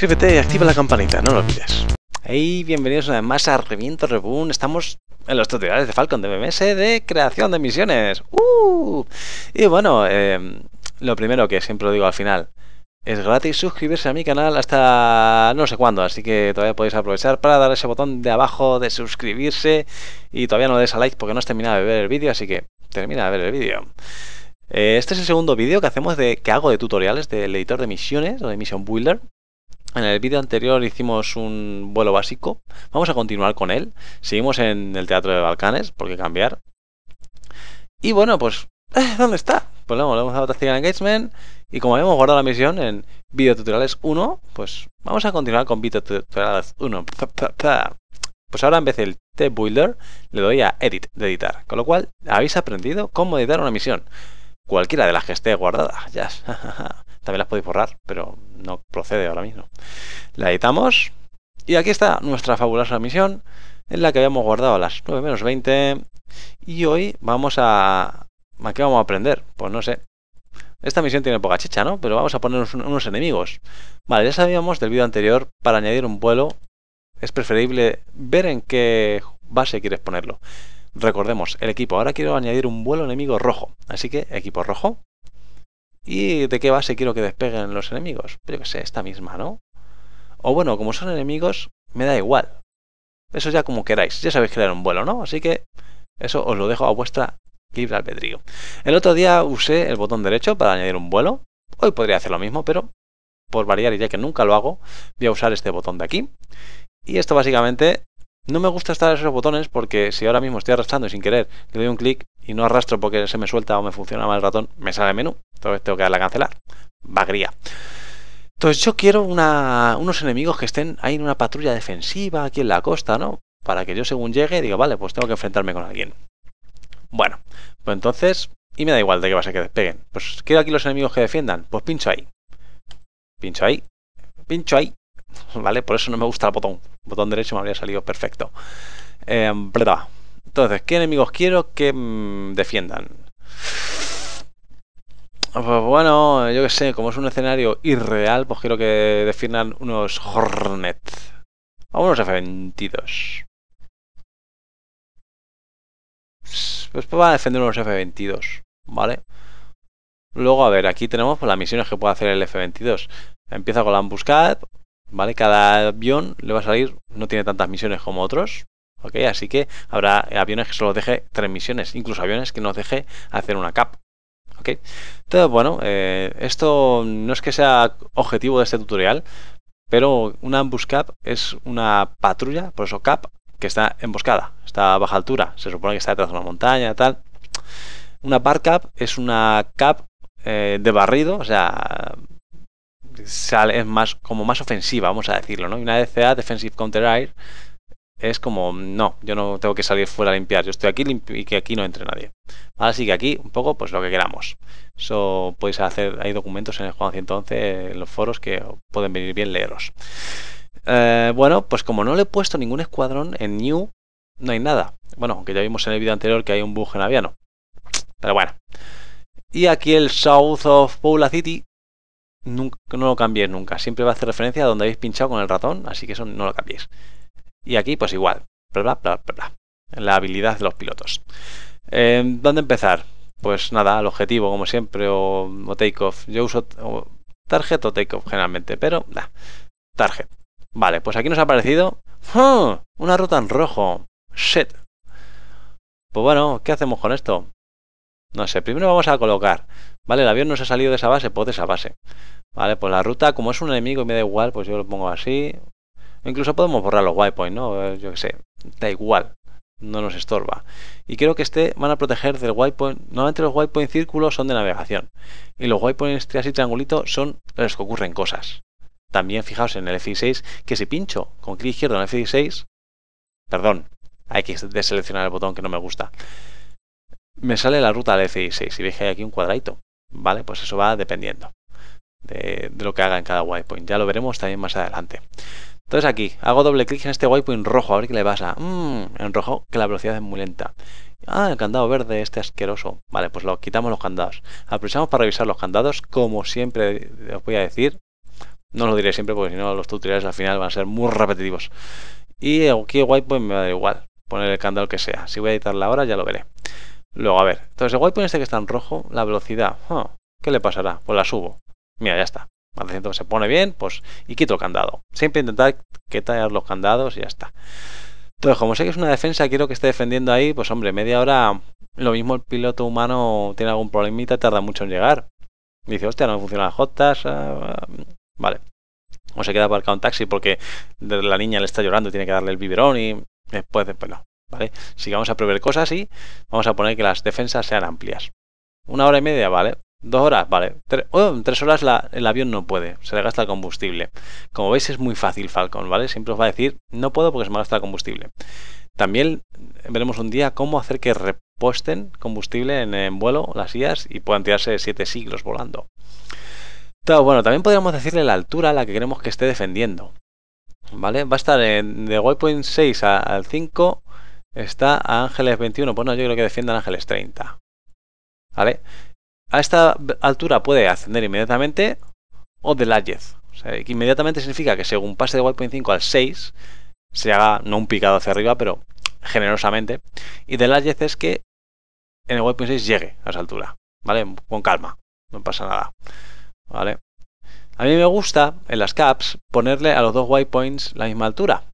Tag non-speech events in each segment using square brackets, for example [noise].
suscríbete y activa la campanita, no lo olvides. bienvenidos una vez más a Reviento Reboom. Estamos en los tutoriales de Falcon de BMS de creación de misiones. ¡Uh! Y bueno, em, lo primero que siempre digo al final, es gratis suscribirse a mi canal hasta no sé cuándo, así que todavía podéis aprovechar para dar ese botón de abajo de suscribirse y todavía no le des a like porque no has terminado de ver el vídeo, así que termina de ver el vídeo. Eh, este es el segundo vídeo que hacemos de que hago de tutoriales del editor de misiones o de Mission Builder. En el vídeo anterior hicimos un vuelo básico. Vamos a continuar con él. Seguimos en el Teatro de Balcanes, porque cambiar. Y bueno, pues, [laughs] ¿dónde está? Pues le hemos dado Tactical Engagement. Y como habíamos guardado la misión en Video Tutoriales 1, pues vamos a continuar con Video Tutoriales 1. Pues ahora en vez del T-Builder le doy a Edit, de editar. Con lo cual, habéis aprendido cómo editar una misión. Cualquiera de las que esté guardada. ya [laughs] También las podéis borrar, pero no procede ahora mismo. La editamos. Y aquí está nuestra fabulosa misión en la que habíamos guardado a las 9 menos 20. Y hoy vamos a... ¿A qué vamos a aprender? Pues no sé. Esta misión tiene poca chicha, ¿no? Pero vamos a ponernos unos enemigos. Vale, ya sabíamos del vídeo anterior, para añadir un vuelo es preferible ver en qué base quieres ponerlo. Recordemos, el equipo. Ahora quiero añadir un vuelo enemigo rojo. Así que equipo rojo. ¿Y de qué base quiero que despeguen los enemigos? Pero pues que sé, esta misma, ¿no? O bueno, como son enemigos, me da igual. Eso ya como queráis. Ya sabéis crear un vuelo, ¿no? Así que eso os lo dejo a vuestra libre albedrío. El otro día usé el botón derecho para añadir un vuelo. Hoy podría hacer lo mismo, pero por variar y ya que nunca lo hago, voy a usar este botón de aquí. Y esto básicamente no me gusta estar esos botones porque si ahora mismo estoy arrastrando y sin querer le doy un clic, y no arrastro porque se me suelta o me funciona mal el ratón, me sale el menú. Entonces tengo que darle a cancelar. Bagría. Entonces yo quiero unos enemigos que estén ahí en una patrulla defensiva aquí en la costa, ¿no? Para que yo según llegue diga, vale, pues tengo que enfrentarme con alguien. Bueno, pues entonces, y me da igual de qué va a que despeguen. Pues quiero aquí los enemigos que defiendan, pues pincho ahí. Pincho ahí, pincho ahí. [laughs] ¿Vale? Por eso no me gusta el botón. botón derecho me habría salido perfecto. Eh, entonces, ¿qué enemigos quiero que mm, defiendan? Ah, pues bueno, yo que sé, como es un escenario irreal, pues quiero que defiendan unos Hornet. O unos F-22. Pues van a defender unos F-22, ¿vale? Luego, a ver, aquí tenemos pues, las misiones que puede hacer el F-22. Empieza con la emboscada, ¿vale? Cada avión le va a salir, no tiene tantas misiones como otros, Así que habrá aviones que solo deje tres misiones, incluso aviones que no deje hacer una cap. ¿ok? Entonces, bueno, eh, esto no es que sea objetivo de este tutorial, pero una Ambush cap es una patrulla, por eso cap, que está emboscada, está a baja altura, se supone que está detrás de una montaña, tal. Una cap es una cap eh, de barrido, o sea, sale, es más como más ofensiva, vamos a decirlo, ¿no? Y una DCA, Defensive Counter Air, es como, no, yo no tengo que salir fuera a limpiar, yo estoy aquí y que aquí no entre nadie. Así que aquí, un poco, pues lo que queramos. eso podéis hacer, hay documentos en el Juan 111, en los foros, que pueden venir bien leeros. Eh, bueno, pues como no le he puesto ningún escuadrón en New, no hay nada. Bueno, aunque ya vimos en el vídeo anterior que hay un bug en aviano. Pero bueno. Y aquí el South of Paula City, nunca, no lo cambies nunca. Siempre va a hacer referencia a donde habéis pinchado con el ratón, así que eso no lo cambiéis. Y aquí, pues igual. Bla, bla, bla, bla, La habilidad de los pilotos. Eh, ¿Dónde empezar? Pues nada, el objetivo, como siempre, o, take off. Yo uso target o takeoff generalmente, pero nada. target. Vale, pues aquí nos ha aparecido ¡Oh! una ruta en rojo. Shit. Pues bueno, ¿qué hacemos con esto? No sé, primero vamos a colocar. Vale, el avión no se ha salido de esa base, pues de esa base. Vale, pues la ruta, como es un enemigo me da igual, pues yo lo pongo así incluso podemos borrar los waypoints, ¿no? Eh, yo qué sé, da igual, no nos estorba. Y creo que este van a proteger del waypoint. Normalmente los waypoints círculos son de navegación. Y los waypoints y triangulitos son los que ocurren cosas. También fijaos en el F16 que si pincho con clic izquierdo en el F16, perdón, hay que deseleccionar el botón que no me gusta. Me sale la ruta al F16 y veis que hay aquí un cuadradito. Vale, pues eso va dependiendo de, de lo que haga en cada waypoint. Ya lo veremos también más adelante. Entonces aquí, hago doble clic en este point rojo, a ver qué le pasa. Mmm, en rojo, que la velocidad es muy lenta. Ah, el candado verde, este asqueroso. Vale, pues lo quitamos los candados. Aprovechamos para revisar los candados, como siempre os voy a decir. No lo diré siempre porque si no los tutoriales al final van a ser muy repetitivos. Y aquí el point me va igual, poner el candado que sea. Si voy a editarla ahora ya lo veré. Luego, a ver, entonces el waypoint este que está en rojo, la velocidad, ¿qué le pasará? Pues la subo. Mira, ya está que se pone bien, pues y quito el candado. Siempre intentar quitar los candados y ya está. Entonces, como sé que es una defensa, quiero que esté defendiendo ahí, pues hombre, media hora, lo mismo el piloto humano tiene algún problemita, tarda mucho en llegar. Dice, hostia, no funcionan las jotas. Ah, ah, vale. O se queda aparcado un taxi porque la niña le está llorando tiene que darle el biberón y después, después no. ¿Vale? Si vamos a proveer cosas y vamos a poner que las defensas sean amplias. Una hora y media, ¿vale? Dos horas, vale. Tres, oh, tres horas el avión no puede, se le gasta el combustible. Como veis es muy fácil Falcon, ¿vale? Siempre os va a decir, no puedo porque se me gasta el combustible. También eh, veremos un día cómo hacer que reposten combustible en, vuelo las IAS y puedan tirarse siete siglos volando. Entonces, bueno, también podríamos decirle la altura a la que queremos que esté defendiendo. ¿Vale? Va a estar de Waypoint 6 al 5, está a Ángeles 21. Bueno, yo creo que defienda Ángeles 30. ¿Vale? a esta altura puede ascender inmediatamente o de inmediatamente significa que según pase de point 5 al 6, se haga no un picado hacia arriba, pero generosamente. Y de es que en el Waypoint 6 llegue a esa altura, ¿vale? Con calma, no pasa nada, ¿vale? A mí me gusta en las caps ponerle a los dos WI-POINTS la misma altura.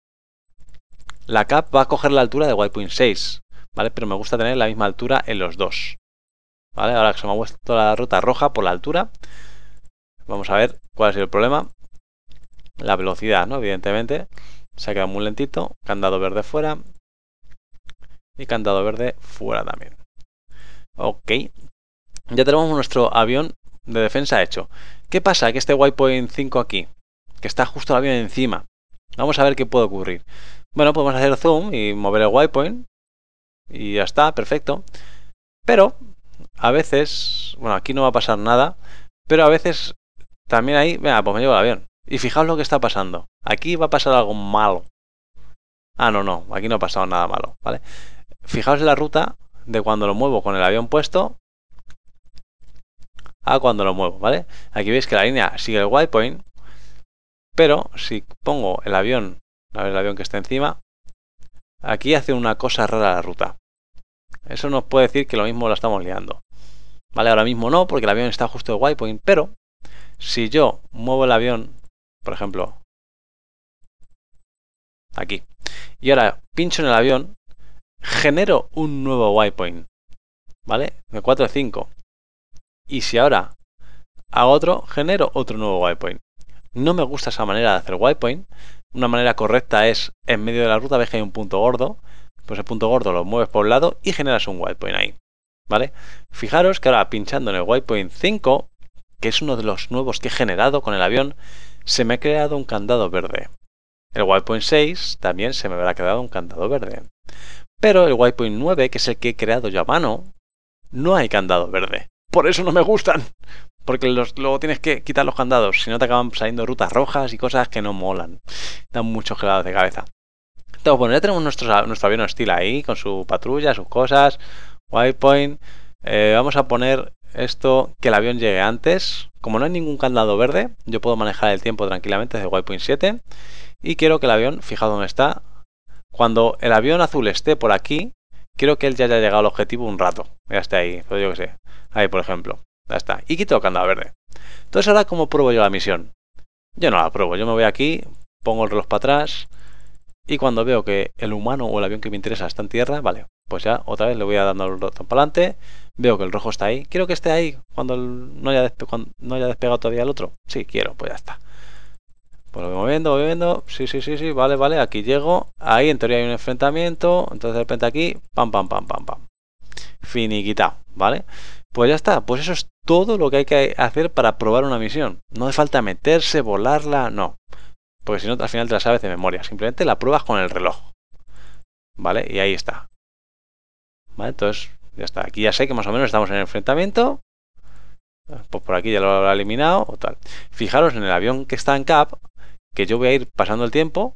La cap va a coger la altura de WI-POINT 6, ¿vale? Pero me gusta tener la misma altura en los dos. ¿Vale? Ahora que se me ha puesto la ruta roja por la altura, vamos a ver cuál ha sido el problema. La velocidad, ¿no? Evidentemente, se ha quedado muy lentito. Candado verde fuera. Y candado verde fuera también. Ok. Ya tenemos nuestro avión de defensa hecho. ¿Qué pasa? Que este Waypoint 5 aquí, que está justo el avión encima. Vamos a ver qué puede ocurrir. Bueno, podemos hacer zoom y mover el Waypoint. Y ya está, perfecto. Pero a veces, bueno, aquí no va a pasar nada, pero a veces también ahí, venga, pues me llevo el avión. Y fijaos lo que está pasando. Aquí va a pasar algo malo. Ah, no, no, aquí no ha pasado nada malo, ¿vale? Fijaos la ruta de cuando lo muevo con el avión puesto a cuando lo muevo, ¿vale? Aquí veis que la línea sigue el white point, pero si pongo el avión, a ver el avión que está encima, aquí hace una cosa rara la ruta. Eso nos puede decir que lo mismo la estamos liando. Vale, ahora mismo no, porque el avión está justo de Waypoint, pero si yo muevo el avión, por ejemplo, aquí, y ahora pincho en el avión, genero un nuevo Waypoint, ¿vale? De 4 a 5. Y si ahora hago otro, genero otro nuevo Waypoint. No me gusta esa manera de hacer Waypoint. Una manera correcta es, en medio de la ruta ves que hay un punto gordo, pues el punto gordo lo mueves por un lado y generas un Waypoint ahí. ¿Vale? Fijaros que ahora pinchando en el Waypoint 5, que es uno de los nuevos que he generado con el avión, se me ha creado un candado verde. El Waypoint 6 también se me habrá creado un candado verde. Pero el Waypoint 9, que es el que he creado yo a mano, no hay candado verde. Por eso no me gustan. Porque luego tienes que quitar los candados, si no te acaban saliendo rutas rojas y cosas que no molan. Dan muchos gelados de cabeza. Entonces, bueno, ya tenemos nuestro, nuestro avión hostil ahí, con su patrulla, sus cosas. Waypoint. Eh, vamos a poner esto que el avión llegue antes. Como no hay ningún candado verde, yo puedo manejar el tiempo tranquilamente desde Waypoint 7. Y quiero que el avión, fijado donde está, cuando el avión azul esté por aquí, quiero que él ya haya llegado al objetivo un rato. Ya está ahí, pues yo qué sé. Ahí, por ejemplo. Ya está. Y quito el candado verde. Entonces, ahora, ¿cómo pruebo yo la misión? Yo no la pruebo. Yo me voy aquí, pongo el reloj para atrás y cuando veo que el humano o el avión que me interesa está en tierra, vale, pues ya otra vez le voy a dando un botón para adelante, veo que el rojo está ahí, quiero que esté ahí cuando, no, haya cuando despegado todavía el otro, sí, quiero, pues ya está. Pues lo voy moviendo, voy moviendo, sí, sí, sí, sí, vale, vale, aquí llego, ahí en teoría hay un enfrentamiento, entonces de repente aquí, pam, pam, pam, pam, pam. Finiquita, ¿vale? Pues ya está, pues eso es todo lo que hay que hacer para probar una misión. No hace falta meterse, volarla, no porque si no al final te la sabes de memoria, simplemente la pruebas con el reloj. ¿Vale? Y ahí está. ¿Vale? Entonces, ya está. Aquí ya sé que más o menos estamos en enfrentamiento. Pues por aquí ya lo habrá eliminado o tal. Fijaros en el avión que está en cap, que yo voy a ir pasando el tiempo,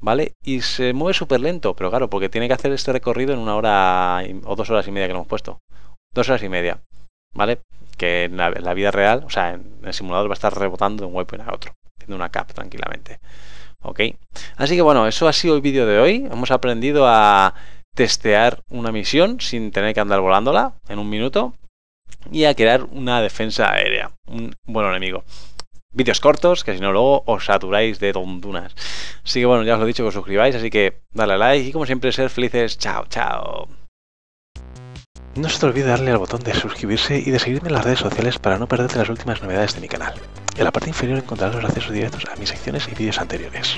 ¿vale? Y se mueve súper lento, pero claro, porque tiene que hacer este recorrido en una hora o dos horas y media que le hemos puesto. Dos horas y media, ¿vale? que en la, vida real, o sea, en el simulador va a estar rebotando de un weapon a otro, haciendo una cap tranquilamente. ¿Ok? Así que bueno, eso ha sido el vídeo de hoy. Hemos aprendido a testear una misión sin tener que andar volándola en un minuto y a crear una defensa aérea, un buen enemigo. Vídeos cortos, que si no luego os saturáis de tontunas. Así que bueno, ya os lo he dicho que os suscribáis, así que dale a like y como siempre ser felices. Chao, chao. No se te olvide darle al botón de suscribirse y de seguirme en las redes sociales para no perderte las últimas novedades de mi canal. En la parte inferior encontrarás los accesos directos a mis secciones y vídeos anteriores.